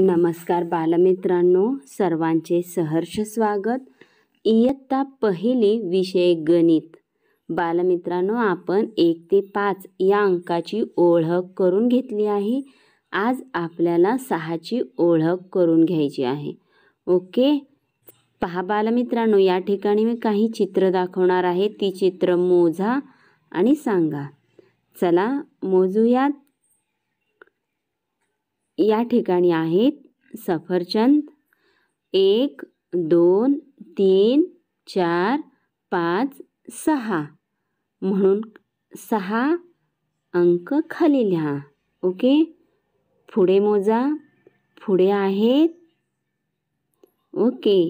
नमस्कार बालमित्रांनो सर्वांचे सहर्ष स्वागत इयत्ता पहिली विषय गणित बालमित्रांनो आपण एक ते पाच या अंकाची ओळख करून घेतली आहे आज आपल्याला सहाची ओळख करून घ्यायची आहे ओके पहा बालमित्रांनो या ठिकाणी मी काही चित्र दाखवणार आहे ती चित्र मोजा आणि सांगा चला मोजूयात या ठिकाणी आहेत सफरचंद एक दोन तीन चार पाच सहा म्हणून सहा अंक खाली लिहा ओके पुढे मोजा पुढे आहेत ओके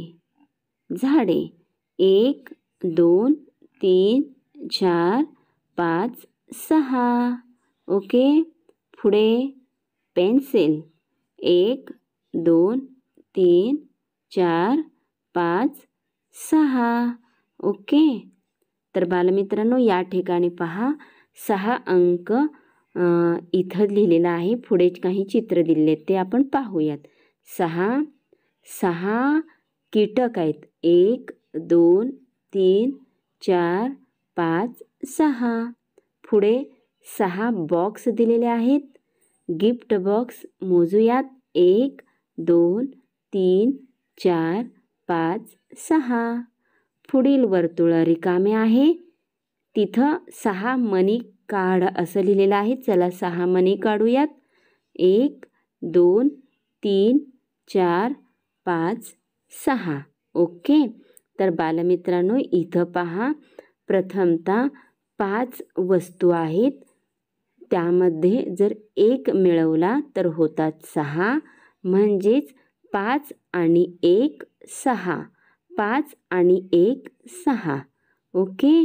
झाडे एक दोन तीन चार पाच सहा ओके पुढे पेन्सिल एक दोन तीन चार पाच सहा ओके तर बालमित्रांनो या ठिकाणी पहा सहा अंक इथं लिहिलेला आहे पुढे काही चित्र दिलेले आहेत ते आपण पाहूयात सहा सहा कीटक आहेत एक दोन तीन चार पाच सहा पुढे सहा बॉक्स दिलेले आहेत गिफ्ट बॉक्स मोजूयात एक दोन तीन चार पाच सहा पुढील वर्तुळ रिकामे आहे तिथं सहा मनी काढ असं लिहिलेलं आहे चला सहा मनी काढूयात एक दोन तीन चार पाच सहा ओके तर बालमित्रांनो इथं पहा प्रथमता पाच वस्तू आहेत त्यामध्ये जर एक मिळवला तर होतात सहा म्हणजेच पाच आणि एक सहा पाच आणि एक सहा ओके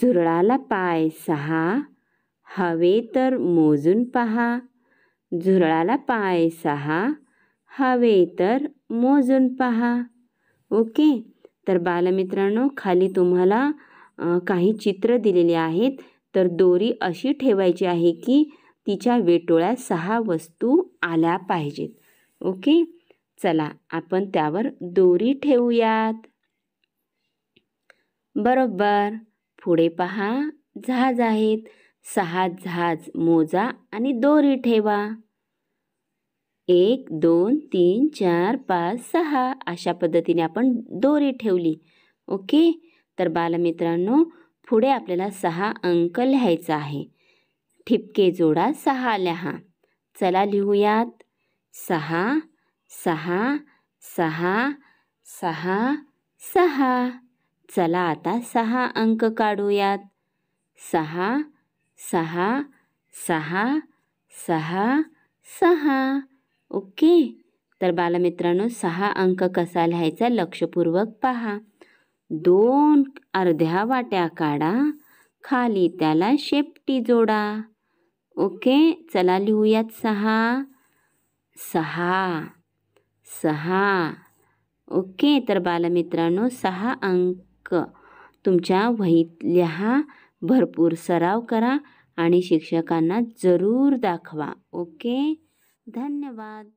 झुरळाला पाय सहा हवे तर मोजून पहा झुरळाला पाय सहा हवे तर मोजून पहा ओके तर बालमित्रांनो खाली तुम्हाला काही चित्र दिलेली आहेत तर दोरी अशी ठेवायची आहे की तिच्या वेटोळ्यात सहा वस्तू आल्या पाहिजेत ओके चला आपण त्यावर दोरी ठेवूयात बरोबर पुढे पहा जहाज आहेत सहा जहाज मोजा आणि दोरी ठेवा एक दोन तीन चार पाच सहा अशा पद्धतीने आपण दोरी ठेवली ओके तर बालमित्रांनो पुढे आपल्याला सहा अंक लिहायचा आहे ठिपके जोडा सहा लिहा चला लिहूयात सहा सहा सहा सहा सहा चला आता सहा अंक काढूयात सहा सहा सहा सहा सहा ओके तर बालमित्रांनो सहा अंक कसा लिहायचा लक्षपूर्वक पहा दोन अर्ध्या वाट्या काढा खाली त्याला शेपटी जोडा ओके चला लिहूयात सहा सहा सहा ओके तर बालमित्रांनो सहा अंक तुमच्या वहीत लिहा भरपूर सराव करा आणि शिक्षकांना जरूर दाखवा ओके धन्यवाद